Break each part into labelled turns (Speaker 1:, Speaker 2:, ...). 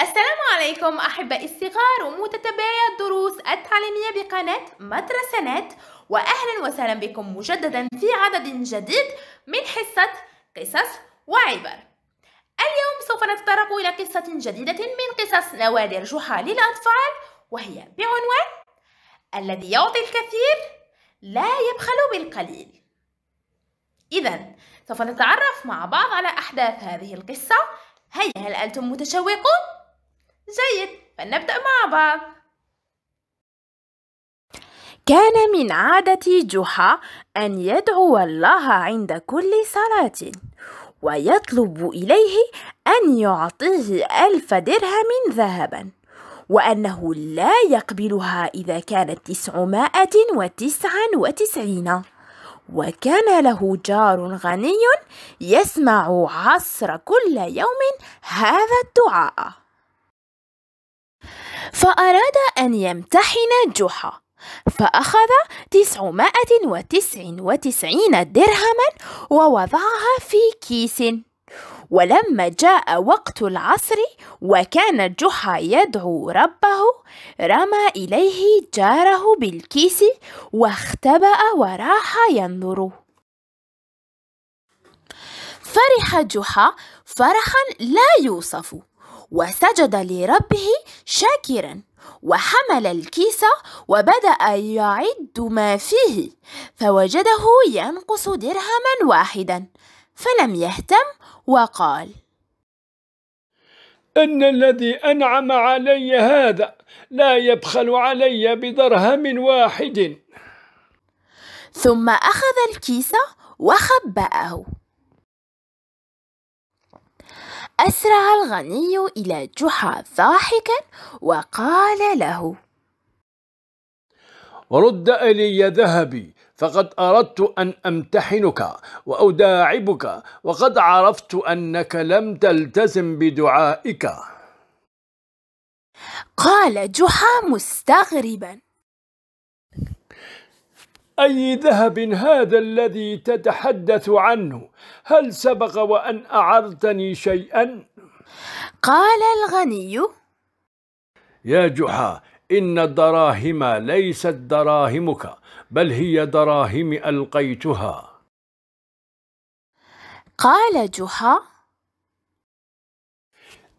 Speaker 1: السلام عليكم أحبائي الصغار ومتتبعي الدروس التعليمية بقناة مدرسة نت وأهلا وسهلا بكم مجددا في عدد جديد من حصة قصص وعبر اليوم سوف نتطرق إلى قصة جديدة من قصص نوادر جحا للأطفال وهي بعنوان الذي يعطي الكثير لا يبخل بالقليل إذا سوف نتعرف مع بعض على أحداث هذه القصة هيا هل أنتم متشوقون؟ جيد فلنبدأ مع بعض كان من عادة جحا أن يدعو الله عند كل صلاة ويطلب إليه أن يعطيه ألف درهم ذهبا وأنه لا يقبلها إذا كانت تسعمائة وتسعا وتسعين وكان له جار غني يسمع عصر كل يوم هذا الدعاء فأراد أن يمتحن جحا فأخذ تسعمائة وتسع وتسعين درهما ووضعها في كيس ولما جاء وقت العصر وكان جحا يدعو ربه رمى إليه جاره بالكيس واختبأ وراح ينظر فرح جحا فرحا لا يوصف وسجد لربه شاكرا وحمل الكيس وبدا يعد ما فيه فوجده ينقص درهما واحدا فلم يهتم وقال
Speaker 2: ان الذي انعم علي هذا لا يبخل علي بدرهم واحد
Speaker 1: ثم اخذ الكيس وخباه أسرع الغني إلى جحا ضاحكا وقال له
Speaker 2: رد إلي ذهبي فقد أردت أن أمتحنك وأداعبك وقد عرفت أنك لم تلتزم بدعائك
Speaker 1: قال جحا مستغربا
Speaker 2: أي ذهب هذا الذي تتحدث عنه هل سبق وأن أعرتني شيئا؟
Speaker 1: قال الغني
Speaker 2: يا جحا إن الدراهم ليست دراهمك بل هي دراهم ألقيتها
Speaker 1: قال جحا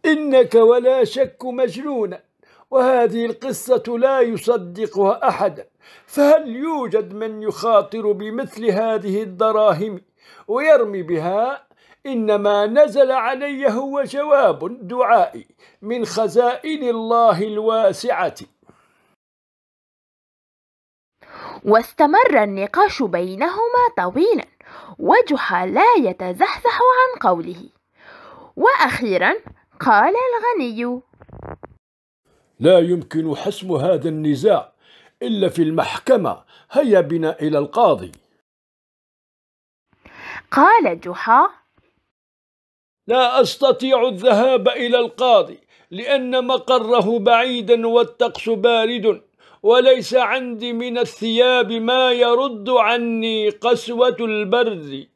Speaker 2: إنك ولا شك مجنون وهذه القصة لا يصدقها أحد فهل يوجد من يخاطر بمثل هذه الدراهم ويرمي بها إنما نزل علي هو جواب دعائي من خزائن الله الواسعة
Speaker 1: واستمر النقاش بينهما طويلا وجحا لا يتزحزح عن قوله وأخيرا قال الغني
Speaker 2: لا يمكن حسم هذا النزاع إلا في المحكمة هيا بنا إلى القاضي
Speaker 1: قال جحا
Speaker 2: لا أستطيع الذهاب إلى القاضي لأن مقره بعيدا والطقس بارد وليس عندي من الثياب ما يرد عني قسوة البرد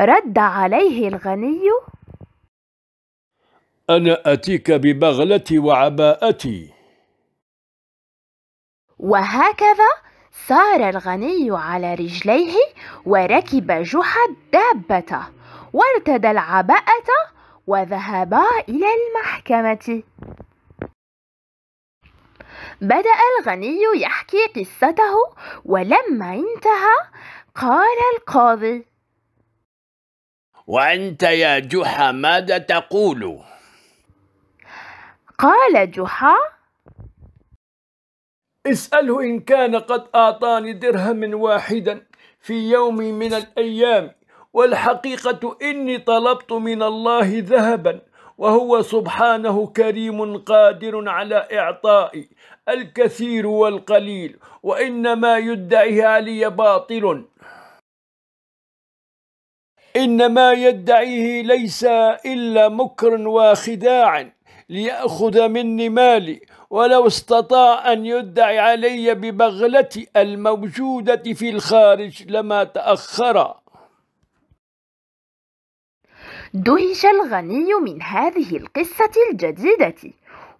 Speaker 1: رد عليه الغني
Speaker 2: أنا أتيك ببغلتي وعباءتي
Speaker 1: وهكذا سار الغني على رجليه وركب جحا دابته وارتدى العباءة وذهبا إلى المحكمة بدأ الغني يحكي قصته ولما انتهى قال القاضي
Speaker 2: وأنت يا جحا ماذا تقول؟
Speaker 1: قال جحا
Speaker 2: اسأله إن كان قد أعطاني درهما واحدا في يوم من الأيام والحقيقة إني طلبت من الله ذهبا وهو سبحانه كريم قادر على إعطائي الكثير والقليل وإنما يدعيه علي باطل إنما يدعيه ليس إلا مكر وخداع ليأخذ مني مالي ولو استطاع أن يدعي علي ببغلتي الموجودة في الخارج لما تأخر
Speaker 1: دهش الغني من هذه القصة الجديدة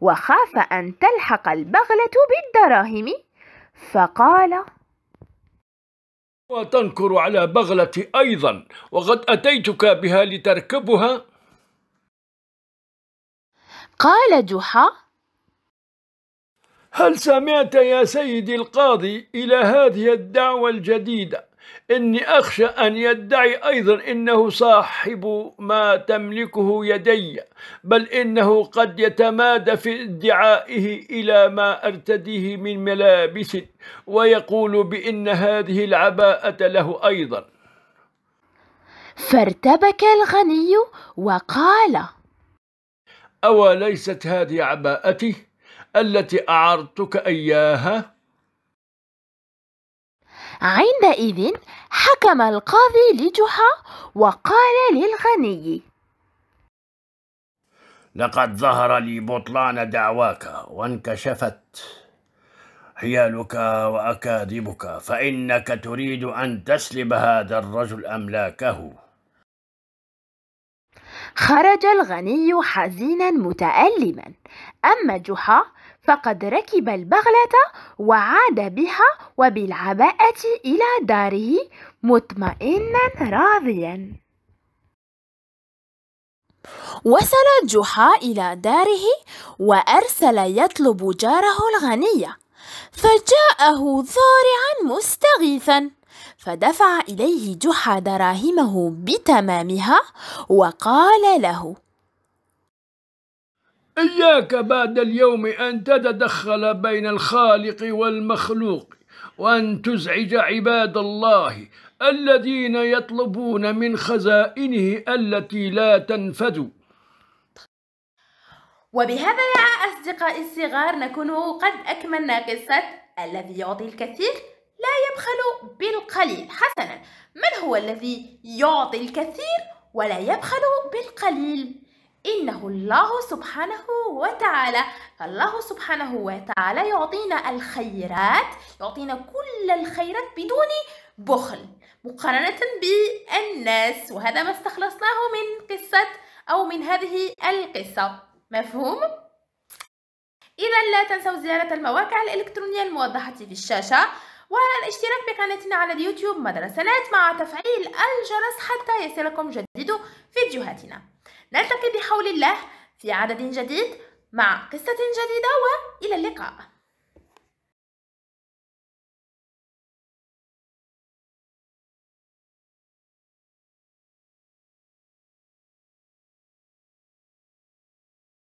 Speaker 1: وخاف أن تلحق البغلة بالدراهم فقال
Speaker 2: وتنكر على بغلتي أيضا وقد أتيتك بها لتركبها
Speaker 1: قال جحا هل سمعت يا سيدي
Speaker 2: القاضي إلى هذه الدعوة الجديدة إني أخشى أن يدعي أيضا إنه صاحب ما تملكه يدي بل إنه قد يتمادى في ادعائه إلى ما أرتديه من ملابس ويقول بإن هذه العباءة له أيضا
Speaker 1: فارتبك الغني وقال
Speaker 2: أوليست هذه عباءتي التي أعرتك إياها؟
Speaker 1: عندئذ حكم القاضي لجحا وقال للغني
Speaker 2: لقد ظهر لي بطلان دعواك وانكشفت حيالك واكاذيبك فانك تريد ان تسلب هذا الرجل املاكه
Speaker 1: خرج الغني حزينا متألما أما جحا فقد ركب البغلة وعاد بها وبالعباءة إلى داره مطمئنا راضيا وصل جحا إلى داره وأرسل يطلب جاره الغني فجاءه ذارعا مستغيثا فدفع إليه جحا دراهمه بتمامها وقال له
Speaker 2: إياك بعد اليوم أن تتدخل بين الخالق والمخلوق وأن تزعج عباد الله الذين يطلبون من خزائنه التي لا تنفذ
Speaker 1: وبهذا يا أصدقائي الصغار نكون قد أكملنا قصة الذي يعطي الكثير يبخل بالقليل حسنا من هو الذي يعطي الكثير ولا يبخل بالقليل إنه الله سبحانه وتعالى فالله سبحانه وتعالى يعطينا الخيرات يعطينا كل الخيرات بدون بخل مقارنة بالناس وهذا ما استخلصناه من قصة أو من هذه القصة مفهوم؟ إذا لا تنسوا زيارة المواقع الإلكترونية الموضحة في الشاشة والاشتراك بقناتنا على اليوتيوب مدرسة مع تفعيل الجرس حتى يصلكم جديد فيديوهاتنا نلتقي بحول الله في عدد جديد مع قصة جديدة وإلى اللقاء